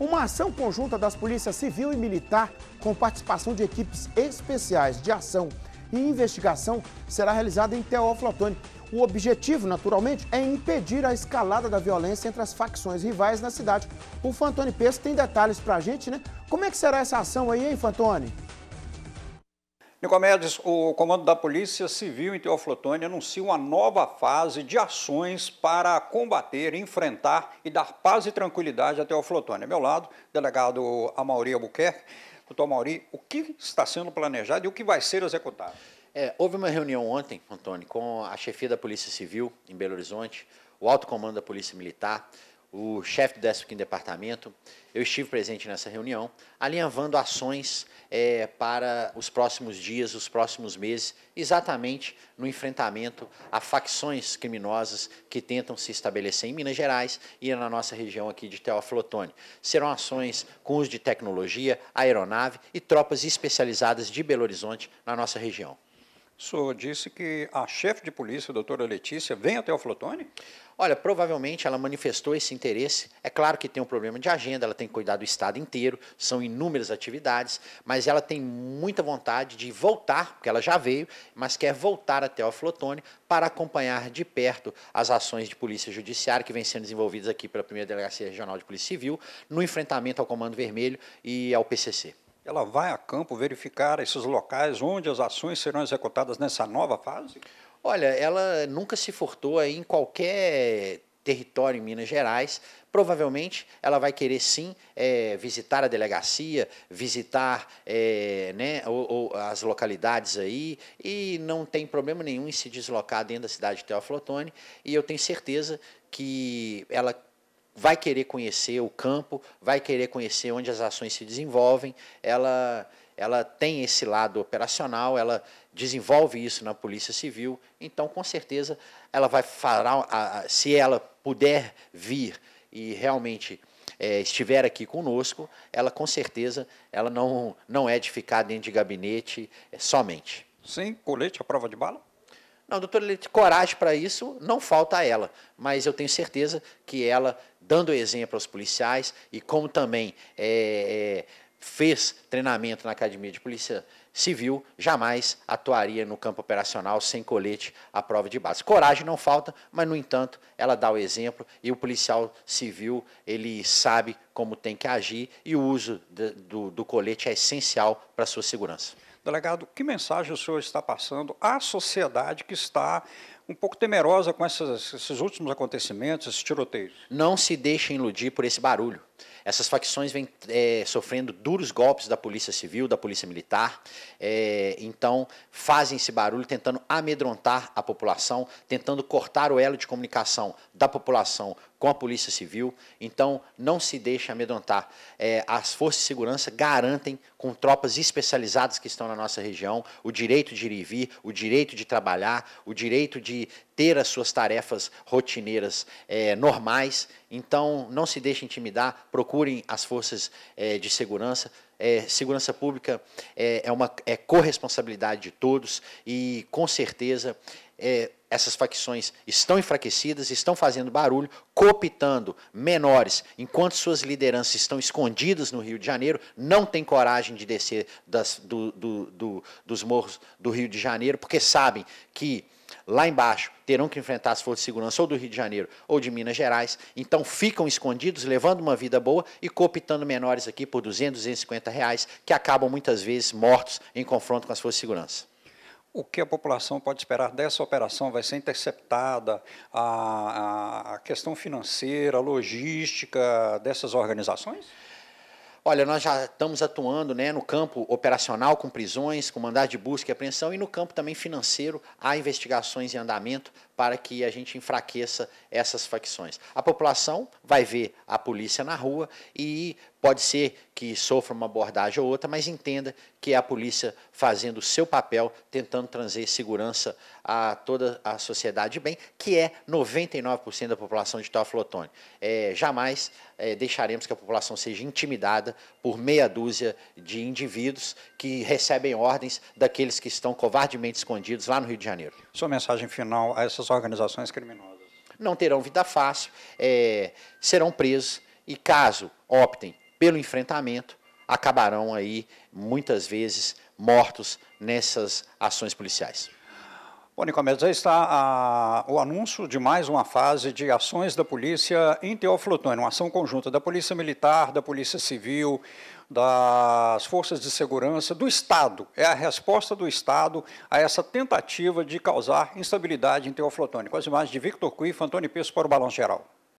Uma ação conjunta das polícias civil e militar, com participação de equipes especiais de ação e investigação, será realizada em Teófilo Otoni. O objetivo, naturalmente, é impedir a escalada da violência entre as facções rivais na cidade. O Fantoni Pesco tem detalhes pra gente, né? Como é que será essa ação aí, hein, Fantoni? Nicomedes, o comando da Polícia Civil em Teoflotone anuncia uma nova fase de ações para combater, enfrentar e dar paz e tranquilidade a Teoflotone. Ao meu lado, delegado Amauri Albuquerque. Doutor Amauri, o que está sendo planejado e o que vai ser executado? É, houve uma reunião ontem, Antônio, com a chefia da Polícia Civil em Belo Horizonte, o alto comando da Polícia Militar, o chefe do décimo departamento, eu estive presente nessa reunião, alinhavando ações é, para os próximos dias, os próximos meses, exatamente no enfrentamento a facções criminosas que tentam se estabelecer em Minas Gerais e na nossa região aqui de Teófilo Serão ações com uso de tecnologia, aeronave e tropas especializadas de Belo Horizonte na nossa região. O senhor disse que a chefe de polícia, a doutora Letícia, vem até o Flotone? Olha, provavelmente ela manifestou esse interesse. É claro que tem um problema de agenda, ela tem que cuidar do estado inteiro, são inúmeras atividades, mas ela tem muita vontade de voltar, porque ela já veio, mas quer voltar até o Flotone para acompanhar de perto as ações de polícia judiciária que vêm sendo desenvolvidas aqui pela primeira delegacia regional de polícia civil no enfrentamento ao Comando Vermelho e ao PCC ela vai a campo verificar esses locais onde as ações serão executadas nessa nova fase? Olha, ela nunca se furtou em qualquer território em Minas Gerais, provavelmente ela vai querer sim é, visitar a delegacia, visitar é, né, ou, ou as localidades aí, e não tem problema nenhum em se deslocar dentro da cidade de Teoflotone, e eu tenho certeza que ela vai querer conhecer o campo, vai querer conhecer onde as ações se desenvolvem, ela, ela tem esse lado operacional, ela desenvolve isso na Polícia Civil, então, com certeza, ela vai falar. se ela puder vir e realmente é, estiver aqui conosco, ela com certeza ela não, não é de ficar dentro de gabinete é somente. Sem colete à prova de bala? Não, doutora Letícia, coragem para isso não falta a ela, mas eu tenho certeza que ela, dando exemplo aos policiais e como também é, é, fez treinamento na academia de polícia civil, jamais atuaria no campo operacional sem colete à prova de base. Coragem não falta, mas no entanto ela dá o exemplo e o policial civil ele sabe como tem que agir e o uso do, do colete é essencial para a sua segurança. Delegado, que mensagem o senhor está passando à sociedade que está um pouco temerosa com essas, esses últimos acontecimentos, esses tiroteios? Não se deixem iludir por esse barulho. Essas facções vêm é, sofrendo duros golpes da Polícia Civil, da Polícia Militar, é, então fazem esse barulho tentando amedrontar a população, tentando cortar o elo de comunicação da população com a Polícia Civil. Então, não se deixe amedrontar. É, as forças de segurança garantem, com tropas especializadas que estão na nossa região, o direito de ir e vir, o direito de trabalhar, o direito de ter as suas tarefas rotineiras é, normais. Então, não se deixe intimidar, procurem as forças é, de segurança. É, segurança pública é, é, uma é corresponsabilidade de todos e, com certeza, é, essas facções estão enfraquecidas, estão fazendo barulho, cooptando menores, enquanto suas lideranças estão escondidas no Rio de Janeiro, não têm coragem de descer das, do, do, do, dos morros do Rio de Janeiro, porque sabem que lá embaixo terão que enfrentar as forças de segurança ou do Rio de Janeiro ou de Minas Gerais, então ficam escondidos, levando uma vida boa e cooptando menores aqui por 200, 250 reais, que acabam muitas vezes mortos em confronto com as forças de segurança o que a população pode esperar dessa operação? Vai ser interceptada a, a questão financeira, a logística dessas organizações? Olha, nós já estamos atuando né, no campo operacional com prisões, com mandado de busca e apreensão e no campo também financeiro há investigações em andamento para que a gente enfraqueça essas facções. A população vai ver a polícia na rua e Pode ser que sofra uma abordagem ou outra, mas entenda que é a polícia fazendo o seu papel, tentando trazer segurança a toda a sociedade bem, que é 99% da população de Toflotone. É, jamais é, deixaremos que a população seja intimidada por meia dúzia de indivíduos que recebem ordens daqueles que estão covardemente escondidos lá no Rio de Janeiro. Sua mensagem final a essas organizações criminosas? Não terão vida fácil, é, serão presos e caso optem pelo enfrentamento, acabarão aí muitas vezes mortos nessas ações policiais. Bom, Nicomedes, aí está a, o anúncio de mais uma fase de ações da polícia em Teoflotone, uma ação conjunta da Polícia Militar, da Polícia Civil, das forças de segurança do Estado. É a resposta do Estado a essa tentativa de causar instabilidade em Teoflotone. Com as imagens de Victor Cuif, Antônio Peço para o Balanço Geral.